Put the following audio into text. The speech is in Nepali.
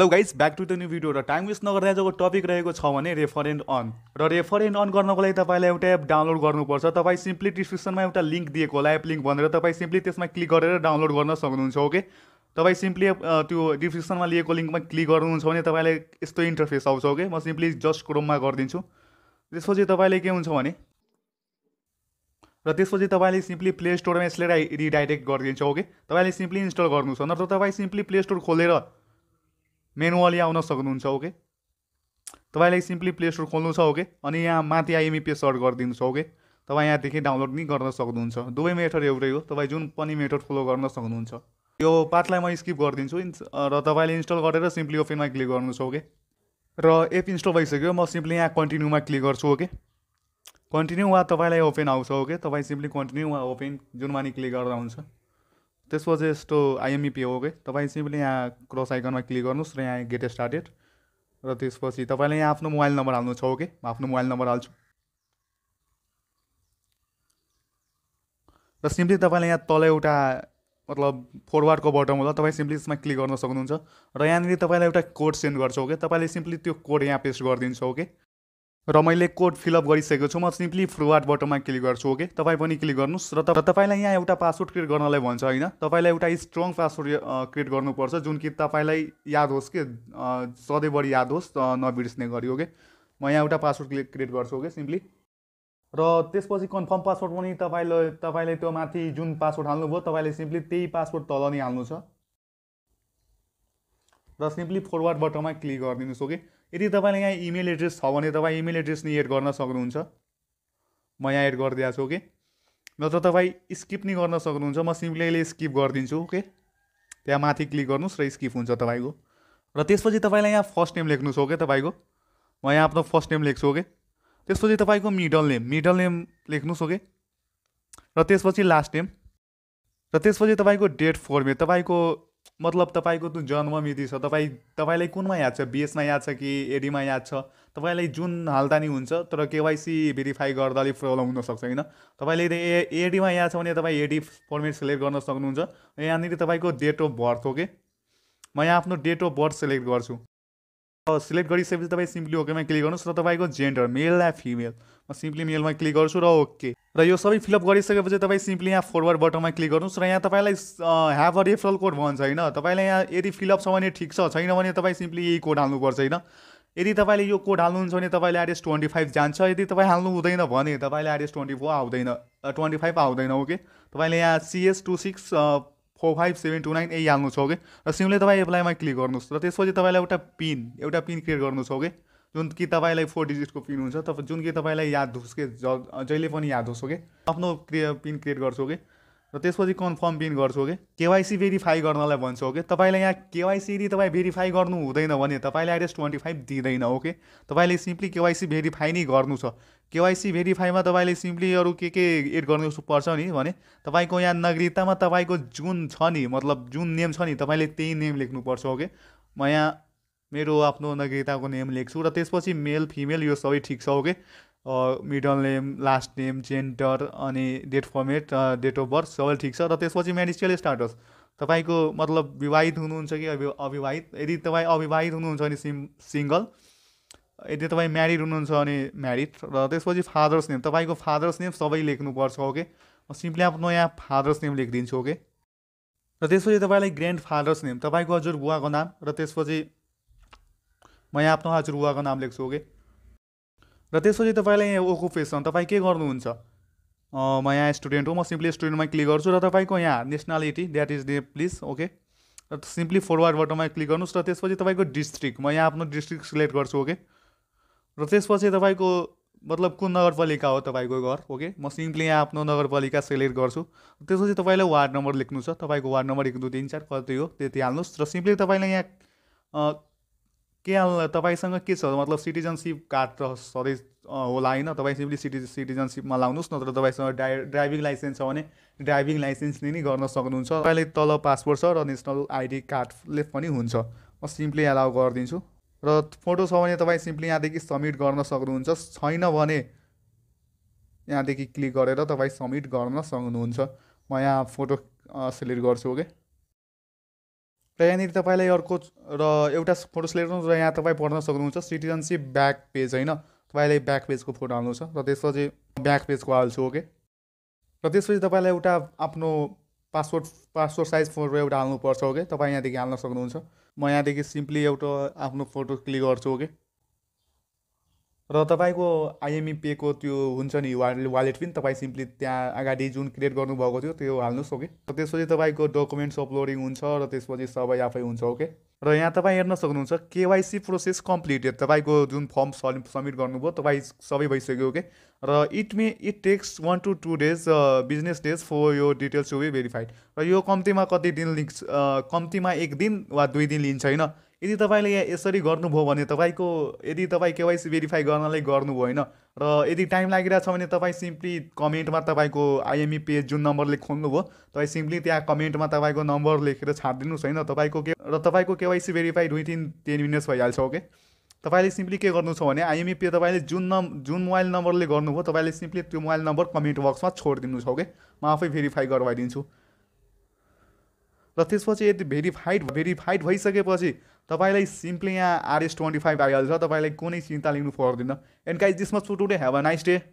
ल guys back to the new video र टाइम वेस्ट नगर्दा जब टपिक रहेको छ भने रेफरेन्ट अन र रेफरेन्ट अन गर्नको लागि तपाईँलाई एउटा एप डाउनलोड गर्नुपर्छ तपाईँ सिम्पली डिस्क्रिप्सनमा एउटा लिङ्क दिएको होला एप लिङ्क भनेर तपाईँ सिम्पली त्यसमा क्लिक गरेर डाउनलोड गर्न सक्नुहुन्छ ओके तपाईँ सिम्पली त्यो डिस्क्रिप्सनमा लिएको लिङ्कमा क्लिक गर्नुहुन्छ भने तपाईँलाई यस्तो इन्टरफेस आउँछ ओके म सिम्पली जस्ट क्रोममा गरिदिन्छु त्यसपछि तपाईँले के हुन्छ भने र त्यसपछि तपाईँले सिम्पली प्ले स्टोरमा यसले रिडाइरेक्ट गरिदिन्छ ओके तपाईँले सिम्पली इन्स्टल गर्नुहोस् नत्र तपाईँ सिम्पली प्ले स्टोर खोलेर मेनुअली आउन सक्नुहुन्छ ओके तपाईँलाई सिम्पली प्ले स्टोर खोल्नु छ ओके अनि यहाँ माथि आइएमइपिए सर्ट गरिदिनु छ ओके तपाईँ यहाँदेखि डाउनलोड पनि गर्न सक्नुहुन्छ दुवै मेथड एउटै हो तपाईँ जुन पनि मेथड फलो गर्न सक्नुहुन्छ यो पार्टलाई म स्किप गरिदिन्छु र तपाईँले इन्स्टल गरेर सिम्पली ओपनमा क्लिक गर्नु छ ओके र एप इन्स्टल भइसक्यो म सिम्पली यहाँ कन्टिन्यूमा क्लिक गर्छु ओके कन्टिन्यू वा तपाईँलाई ओपन आउँछ ओके तपाईँ सिम्पली कन्टिन्यू वा ओपन जुनमा नि क्लिक गर्दा हुन्छ त्यसपछि यस्तो आइएमइपी हो कि तपाईँ सिम्पली यहाँ क्रस आइकनमा क्लिक गर्नुहोस् र यहाँ गेट स्टार्टेड र त्यसपछि तपाईँले यहाँ आफ्नो मोबाइल नम्बर हाल्नु छ ओके म आफ्नो मोबाइल नम्बर हाल्छु र सिम्पली तपाईँले यहाँ तल एउटा मतलब फोरवर्डको बटन होला तपाईँ सिम्पली यसमा क्लिक गर्न सक्नुहुन्छ र यहाँनिर तपाईँलाई एउटा कोड सेन्ड गर्छ ओके तपाईँले सिम्पली त्यो कोड यहाँ पेस्ट गरिदिन्छ ओके र मैले कोड फिलअप गरिसकेको छु म सिम्पली फ्रुवाट बटनमा क्लिक गर्छु ओके तपाईँ पनि क्लिक गर्नुहोस् र तपाईँलाई यहाँ एउटा पासवर्ड क्रिएट गर्नलाई भन्छ होइन तपाईँलाई एउटा स्ट्रङ पासवर्ड क्रिएट गर्नुपर्छ जुन कि तपाईँलाई याद होस् कि सधैँभरि याद होस् नबिर्सने गरी ओके म यहाँ एउटा पासवर्ड क्रिएट गर्छु ओके सिम्पली र त्यसपछि कन्फर्म पासवर्ड पनि तपाईँलाई तपाईँले त्यो माथि जुन पासवर्ड हाल्नुभयो तपाईँले सिम्पली त्यही पासवर्ड तल नै हाल्नु छ र सिम्पली फरवर्ड बटनमा क्लिक गरिदिनुहोस् ओके यदि तपाईँलाई यहाँ इमेल एड्रेस छ भने तपाईँ इमेल एड्रेस नि एड गर्न सक्नुहुन्छ म यहाँ एड गरिदिएको छु ओके नत्र तपाईँ स्किप नि गर्न सक्नुहुन्छ म सिम्पली स्किप गरिदिन्छु ओके त्यहाँ माथि क्लिक गर्नुहोस् र स्किप हुन्छ तपाईँको र त्यसपछि तपाईँलाई यहाँ फर्स्ट नेम लेख्नुहोस् ओके तपाईँको म यहाँ आफ्नो फर्स्ट नेम लेख्छु ओके त्यसपछि तपाईँको मिडल नेम मिडल नेम लेख्नुहोस् ओके र त्यसपछि लास्ट नेम र त्यसपछि तपाईँको डेट फर्मेट तपाईँको मतलब तपाईँको त जन्ममिति छ तपाईँ तपाईँलाई कुनमा याद छ बिएसमा याद छ कि एडीमा याद छ तपाईँलाई जुन हालतानी हुन्छ तर केवाइसी भेरिफाई गर्दा अलिक प्रब्लम हुनसक्छ होइन तपाईँले ए एडीमा याद छ भने तपाईँ एडी फर्मेट सेलेक्ट गर्न सक्नुहुन्छ यहाँनिर तपाईँको डेट अफ बर्थ हो कि म यहाँ आफ्नो डेट अफ बर्थ सेलेक्ट गर्छु सेलेक्ट गरिसकेपछि तपाईँ सिम्पली ओकेमा क्लिक गर्नुहोस् र तपाईँको जेन्डर मेल या फिमेल सिम्पली मेलमा क्लिक गर्छु र ओके र यो सबै फिलअप गरिसकेपछि तपाईँ सिम्पली यहाँ फोरवर्ड बटनमा क्लिक गर्नुहोस् र यहाँ तपाईँलाई ह्याभ अ रेफरल कोड भन्छ होइन तपाईँलाई यहाँ यदि फिलअप छ भने ठिक छ छैन भने तपाईँ सिम्पली यही कोड हाल्नुपर्छ होइन यदि तपाईँले यो कोड हाल्नुहुन्छ भने तपाईँले आरएस ट्वेन्टी फाइभ जान्छ यदि तपाईँ हाल्नु हुँदैन भने तपाईँले आरएस ट्वेन्टी फोर आउँदैन ट्वेन्टी फाइभ आउँदैन ओके तपाईँले यहाँ CS two six four five seven two nine यही हाल्नु छ ओके र सिम्पली तपाईँ एप्लाईमा क्लिक गर्नुहोस् र त्यसपछि तपाईँलाई एउटा पिन एउटा पिन क्रिएट गर्नु छ ओके जुन कि तपाईँलाई फोर डिजिटको पिन हुन्छ तपाईँ जुन कि तपाईँलाई याद होस् कि जहिले पनि याद होस् हो कि आफ्नो क्रिए पिन क्रिएट गर्छु कि र त्यसपछि कन्फर्म पिन गर्छु कि केवाइसी भेरिफाई गर्नलाई भन्छु कि तपाईँलाई यहाँ केवाइसी यदि तपाईँ भेरिफाई गर्नु हुँदैन भने तपाईँलाई एड्रेस ट्वेन्टी फाइभ दिँदैन ओके तपाईँले सिम्पली केवाइसी भेरिफाई नै गर्नु छ केवाइसी भेरिफाईमा तपाईँले सिम्पली अरू के के एड गर्नु पर्छ नि भने तपाईँको यहाँ नागरिकतामा तपाईँको जुन छ नि मतलब जुन नेम छ नि तपाईँले त्यही नेम लेख्नुपर्छ ओके म यहाँ मेरो आफ्नो नगरिताको नेम लेख्छु र त्यसपछि मेल फिमेल यो सबै ठिक छ okay middle name last name gender अनि date format date of birth सबै ठिक छ र त्यसपछि म्यारिस्टल स्टाटस तपाईँको मतलब विवाहित हुनुहुन्छ कि अवि अविवाहित यदि तपाईँ अविवाहित हुनुहुन्छ भने सिम सिङ्गल यदि तपाईँ म्यारिड हुनुहुन्छ भने म्यारिड र त्यसपछि फादर्स नेम तपाईँको फादर्स नेम सबै लेख्नुपर्छ ओके म सिम्पली आफ्नो यहाँ फादर्स नेम लेखिदिन्छु ओके र त्यसपछि तपाईँलाई ग्रान्ड फादर्स नेम तपाईँको हजुर बुवाको नाम र त्यसपछि म यहाँ आफ्नो हजुर नाम लेख्छु ओके र त्यसपछि तपाईँलाई यहाँ ओकुपेसन तपाईँ के गर्नुहुन्छ म यहाँ स्टुडेन्ट हो म सिम्पली स्टुडेन्टमा क्लिक गर्छु र तपाईँको यहाँ nationality that is they please okay र सिम्पली फरवर्ड बटनमा क्लिक गर्नुहोस् र त्यसपछि तपाईँको डिस्ट्रिक्ट म यहाँ आफ्नो डिस्ट्रिक्ट सिलेक्ट गर्छु ओके र त्यसपछि तपाईँको मतलब कुन नगरपालिका हो तपाईँको घर ओके म सिम्पली यहाँ आफ्नो नगरपालिका सेलेक्ट गर्छु त्यसपछि तपाईँलाई वार्ड नम्बर लेख्नु छ तपाईँको वार्ड नम्बर एक दुई तिन चार कति हो त्यति हाल्नुहोस् र सिम्पली तपाईँलाई यहाँ के तपाईँसँग के छ मतलब सिटिजनसिप कार्ड त सधैँ होला होइन तपाईँ सिम्पली सिटिज सिटिजनसिपमा लाउनुहोस् नत्र तपाईँसँग ड्राइ ड्राइभिङ लाइसेन्स छ भने ड्राइभिङ लाइसेन्सले नि गर्न सक्नुहुन्छ तपाईँले तल पासपोर्ट छ र नेसनल आइडी कार्डले पनि हुन्छ म सिम्पली एलाउ गरिदिन्छु र फोटो छ भने तपाईँ सिम्पली यहाँदेखि सब्मिट गर्न सक्नुहुन्छ छैन भने यहाँदेखि क्लिक गरेर तपाईँ सब्मिट गर्न सक्नुहुन्छ म यहाँ फोटो सेलेक्ट गर्छु ओके र यहाँनिर तपाईँलाई अर्को र एउटा फोटो सेलेक्ट गर्नु र यहाँ तपाईँ पढ्न सक्नुहुन्छ सिटिजनसिप ब्याक पेज होइन तपाईँलाई ब्याक पेजको फोटो हाल्नु छ र त्यसपछि ब्याक पेजको हाल्छु ओके र त्यसपछि तपाईँलाई एउटा आफ्नो पासपोर्ट पासपोर्ट साइज फोटो एउटा हाल्नुपर्छ ओके तपाईँ यहाँदेखि हाल्न सक्नुहुन्छ म यहाँदेखि सिम्पली एउटा आफ्नो फोटो क्लिक गर्छु ओके र तपाईँको आइएमई पेको त्यो हुन्छ नि वालेट पनि तपाईँ सिम्पली त्यहाँ अगाडि जुन क्रिएट गर्नुभएको थियो त्यो हाल्नुहोस् ओके र त्यसपछि तपाईँको डकुमेन्ट्स अपलोडिङ हुन्छ र त्यसपछि सबै आफै हुन्छ ओके र यहाँ तपाईँ हेर्न सक्नुहुन्छ केवाइसी प्रोसेस कम्प्लिटेड तपाईँको जुन फर्म सब्मिट गर्नुभयो तपाईँ सबै भइसक्यो ओके र it may it takes one to two days business days for यो डिटेल्स टु बी भेरिफाइड र यो कम्तीमा कति दिन लिन्छ कम्तीमा एक दिन वा दुई दिन लिन्छ होइन यदि तपाईँले यहाँ यसरी गर्नुभयो भने तपाईँको यदि तपाईँ केवाइसी भेरिफाई गर्नलाई गर्नुभयो होइन र यदि टाइम छ भने तपाईँ सिम्पली कमेन्टमा तपाईँको आइएमई पेज जुन नम्बरले खोल्नुभयो तपाईँ सिम्पली त्यहाँ कमेन्टमा तपाईँको नम्बर लेखेर छाडिदिनुहोस् होइन तपाईँको के र तपाईँको केवाइसी भेरिफाई दुई तिन टेन मिनट्स भइहाल्छ ओके तपाईँले सिम्पली के गर्नु छ भने आइएमई पे तपाईँले जुन नम् जुन मोबाइल नम्बरले गर्नुभयो तपाईँले सिम्पली त्यो मोबाइल नम्बर कमेन्ट बक्समा छोडिदिनु छ ओके म आफै भेरिफाई गराइदिन्छु र त्यसपछि यदि भेरिफाइड भेरिफाइड भइसकेपछि तपाईँलाई सिम्पली यहाँ आरएस ट्वेन्टी फाइभ आइहाल्छ तपाईँलाई कुनै चिन्ता लिनु पर्दैन एन्ड काइज दिसमा much today have a nice day